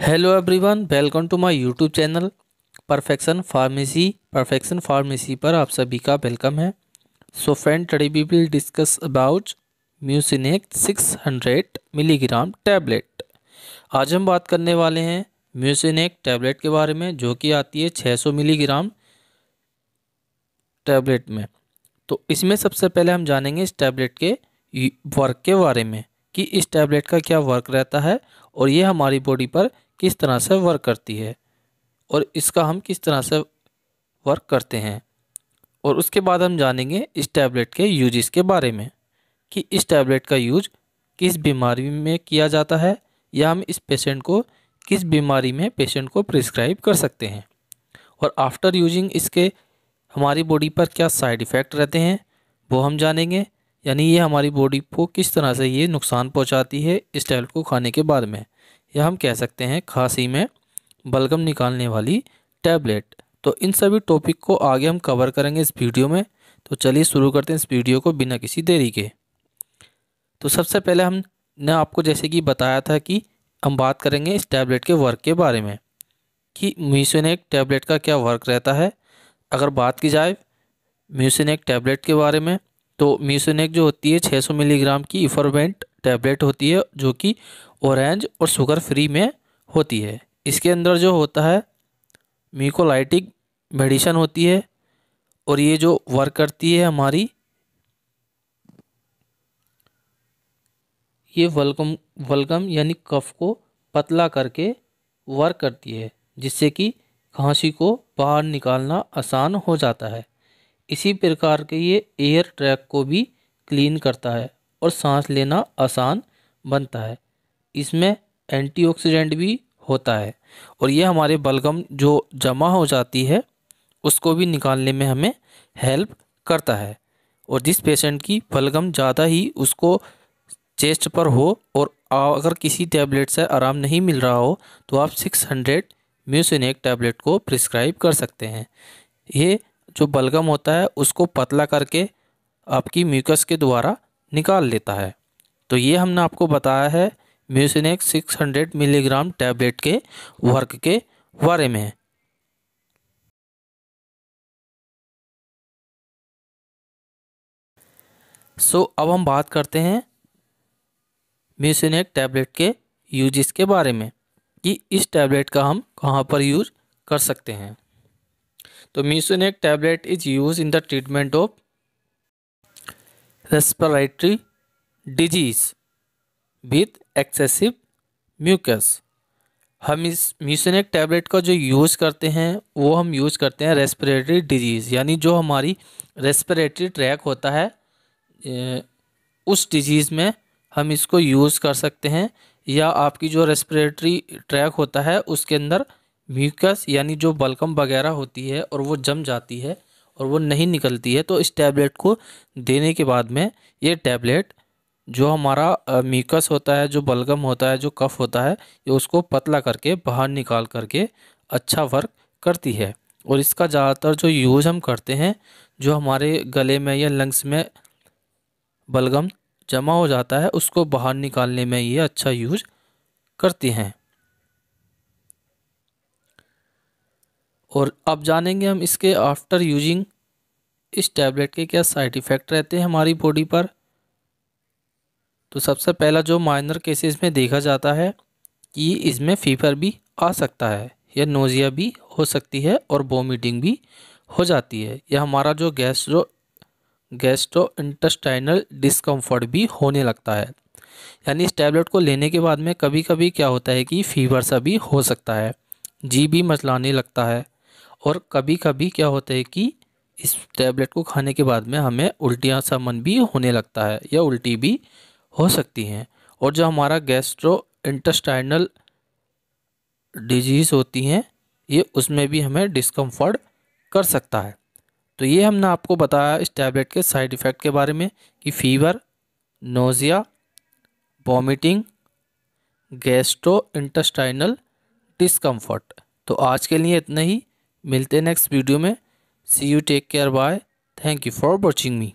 hello everyone welcome to my YouTube channel perfection pharmacy perfection pharmacy पर आप सभी का वेलकम है so friend today we will discuss about Mucinac 600 milligram tablet आज हम बात करने वाले हैं म्यूसिनेक टैबलेट के बारे में जो कि आती है 600 मिलीग्राम टैबलेट में तो इसमें सबसे पहले हम जानेंगे इस टैबलेट के वर्क के बारे में कि इस टैबलेट का क्या वर्क रहता है और ये हमारी बॉडी पर किस तरह से वर्क करती है और इसका हम किस तरह से वर्क करते हैं और उसके बाद हम जानेंगे इस टैबलेट के यूजेस के बारे में कि इस टैबलेट का यूज किस बीमारी में किया जाता है या हम इस पेशेंट को किस बीमारी में पेशेंट को प्रिस्क्राइब कर सकते हैं और आफ्टर यूजिंग इसके हमारी बॉडी पर क्या साइड इफ़ेक्ट रहते हैं वो हम जानेंगे यानी ये हमारी बॉडी को किस तरह से ये नुकसान पहुंचाती है इस टैबलेट को खाने के बाद में या हम कह सकते हैं खांसी में बलगम निकालने वाली टैबलेट तो इन सभी टॉपिक को आगे हम कवर करेंगे इस वीडियो में तो चलिए शुरू करते हैं इस वीडियो को बिना किसी देरी के तो सबसे पहले हम ने आपको जैसे कि बताया था कि हम बात करेंगे इस टैबलेट के वर्क के बारे में कि म्यूसिनेक टैबलेट का क्या वर्क रहता है अगर बात की जाए म्यूसिनेक टैबलेट के बारे में तो म्यूसिनेक जो होती है 600 मिलीग्राम की इफरवेंट टैबलेट होती है जो कि ऑरेंज और शुगर फ्री में होती है इसके अंदर जो होता है म्यूकोलाइटिक मेडिसन होती है और ये जो वर्क करती है हमारी ये वलकम वलकम यानी कफ को पतला करके वर्क करती है जिससे कि खांसी को बाहर निकालना आसान हो जाता है इसी प्रकार के ये एयर ट्रैक को भी क्लीन करता है और सांस लेना आसान बनता है इसमें एंटीऑक्सीडेंट भी होता है और यह हमारे बलगम जो जमा हो जाती है उसको भी निकालने में हमें हेल्प करता है और जिस पेशेंट की बलगम ज़्यादा ही उसको चेस्ट पर हो और अगर किसी टैबलेट से आराम नहीं मिल रहा हो तो आप 600 हंड्रेड म्यूसिनेक टैबलेट को प्रिस्क्राइब कर सकते हैं ये जो बलगम होता है उसको पतला करके आपकी म्यूकस के द्वारा निकाल लेता है तो ये हमने आपको बताया है म्यूसिनेक 600 मिलीग्राम टैबलेट के वर्क के बारे में सो so, अब हम बात करते हैं म्यूसिनेक टैबलेट के यूजेस के बारे में कि इस टैबलेट का हम कहाँ पर यूज कर सकते हैं तो Mucinac tablet is use in the treatment of respiratory disease with excessive mucus हम इस म्यूसनेक टैबलेट का जो यूज़ करते हैं वो हम यूज़ करते हैं रेस्पिरेटरी डिजीज़ यानी जो हमारी रेस्पिरेटरी ट्रैक होता है उस डिजीज़ में हम इसको यूज़ कर सकते हैं या आपकी जो रेस्पिरेटरी ट्रैक होता है उसके अंदर म्यूकस यानी जो बलकम वगैरह होती है और वो जम जाती है और वो नहीं निकलती है तो इस टैबलेट को देने के बाद में ये टैबलेट जो हमारा मीकस होता है जो बलगम होता है जो कफ होता है ये उसको पतला करके बाहर निकाल करके अच्छा वर्क करती है और इसका ज़्यादातर जो यूज़ हम करते हैं जो हमारे गले में या लंग्स में बलगम जमा हो जाता है उसको बाहर निकालने में ये अच्छा यूज करती हैं और अब जानेंगे हम इसके आफ्टर यूजिंग इस टैबलेट के क्या साइड इफ़ेक्ट रहते हैं हमारी बॉडी पर तो सबसे पहला जो माइनर केसेस में देखा जाता है कि इसमें फीवर भी आ सकता है या नोज़िया भी हो सकती है और वोमिटिंग भी हो जाती है या हमारा जो गैस्ट्रो गैस्ट्रो इंटस्टाइनल डिस्कम्फर्ट भी होने लगता है यानी इस टैबलेट को लेने के बाद में कभी कभी क्या होता है कि फीवर सा भी हो सकता है जी भी मचलाने लगता है और कभी कभी क्या होता है कि इस टैबलेट को खाने के बाद में हमें उल्टियाँ सा मन भी होने लगता है या उल्टी भी हो सकती हैं और जो हमारा गैस्ट्रो इंटस्टाइनल डिजीज़ होती हैं ये उसमें भी हमें डिस्कम्फर्ट कर सकता है तो ये हमने आपको बताया इस टैबलेट के साइड इफ़ेक्ट के बारे में कि fever nausea vomiting gastrointestinal discomfort तो आज के लिए इतना ही मिलते नेक्स्ट वीडियो में see you take care bye thank you for watching me